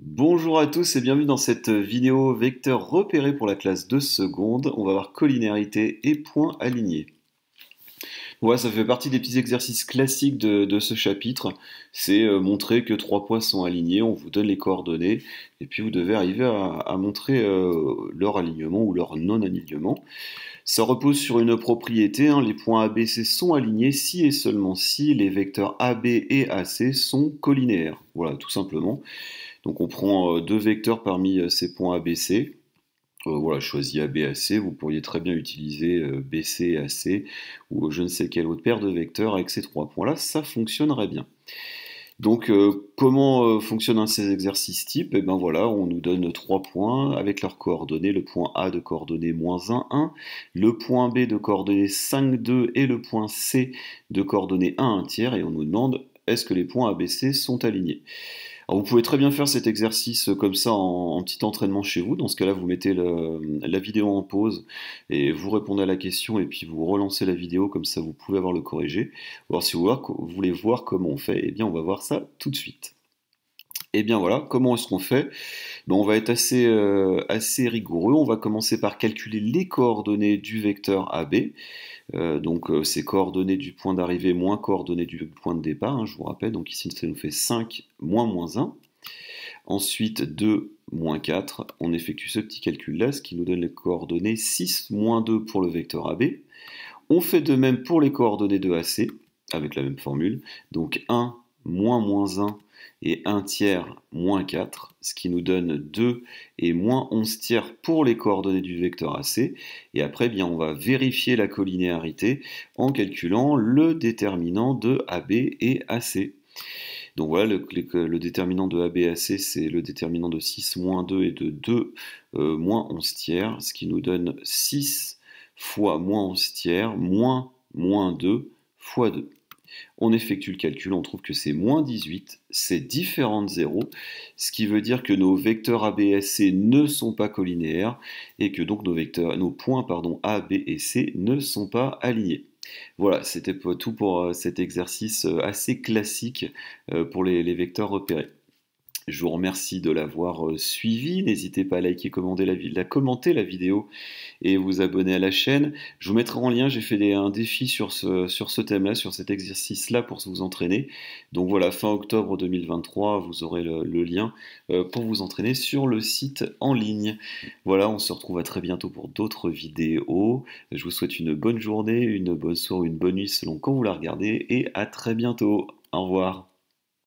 Bonjour à tous et bienvenue dans cette vidéo vecteur repéré pour la classe de seconde. On va voir collinéarité et points alignés. Voilà, ça fait partie des petits exercices classiques de, ce chapitre. C'est euh, montrer que trois points sont alignés, on vous donne les coordonnées, et puis vous devez arriver à, montrer euh, leur alignement ou leur non-alignement. Ça repose sur une propriété, hein, les points ABC sont alignés si et seulement si les vecteurs AB et AC sont collinéaires. Voilà, tout simplement. Donc on prend euh, deux vecteurs parmi euh, ces points ABC. Euh, voilà, choisi choisis AB, AC. Vous pourriez très bien utiliser BC, AC ou je ne sais quelle autre paire de vecteurs avec ces trois points-là. Ça fonctionnerait bien. Donc, comment fonctionnent ces exercices type Et eh bien voilà, on nous donne trois points avec leurs coordonnées, le point A de coordonnées moins 1, 1, le point B de coordonnées 5, 2 et le point C de coordonnées 1, 1 tiers, et on nous demande est-ce que les points ABC sont alignés vous pouvez très bien faire cet exercice euh, comme ça en, petit entraînement chez vous. Dans ce cas-là, vous mettez la vidéo en pause et vous répondez à la question et puis vous relancez la vidéo comme ça vous pouvez avoir le corrigé. Alors si vous voulez voir comment on fait, eh bien on va voir ça tout de suite. Et eh bien voilà, comment est-ce qu'on fait ben, On va être euh, assez rigoureux. On va commencer par calculer les coordonnées du vecteur AB. Euh, donc euh, c'est coordonnées du point d'arrivée moins coordonnées du point de départ, hein, je vous rappelle. Donc ici, ça nous fait 5 moins moins 1. Ensuite, 2 moins 4, on effectue ce petit calcul-là, ce qui nous donne les coordonnées 6 moins 2 pour le vecteur AB. On fait de même pour les coordonnées de AC, avec la même formule. Donc 1 moins moins 1 et 1 tiers moins 4, ce qui nous donne 2 et moins 11 tiers pour les coordonnées du vecteur AC. Et après, bien, on va vérifier la collinéarité en calculant le déterminant de AB et AC. Donc voilà, le, déterminant de AB et AC, c'est le déterminant de 6 moins 2 et de 2 euh, moins 11 tiers, ce qui nous donne 6 fois moins 11 tiers, moins moins 2 fois 2. On effectue le calcul, on trouve que c'est moins 18, c'est différent de 0, ce qui veut dire que nos vecteurs A, B et C ne sont pas collinéaires et que donc nos, vecteurs, nos points pardon, A, B et C ne sont pas alignés. Voilà, c'était tout pour euh, cet exercice euh, assez classique euh, pour les vecteurs repérés. Je vous remercie de l'avoir euh, suivi. N'hésitez pas à liker, commenter la vidéo et vous abonner à la chaîne. Je vous mettrai en lien, j'ai fait un défi sur ce, sur ce thème-là, sur cet exercice-là pour vous entraîner. Donc voilà, fin octobre 2023, vous aurez le, le lien euh, pour vous entraîner sur le site en ligne. Voilà, on se retrouve à très bientôt pour d'autres vidéos. Je vous souhaite une bonne journée, une bonne soirée, une bonne nuit selon quand vous la regardez et à très bientôt. Au revoir.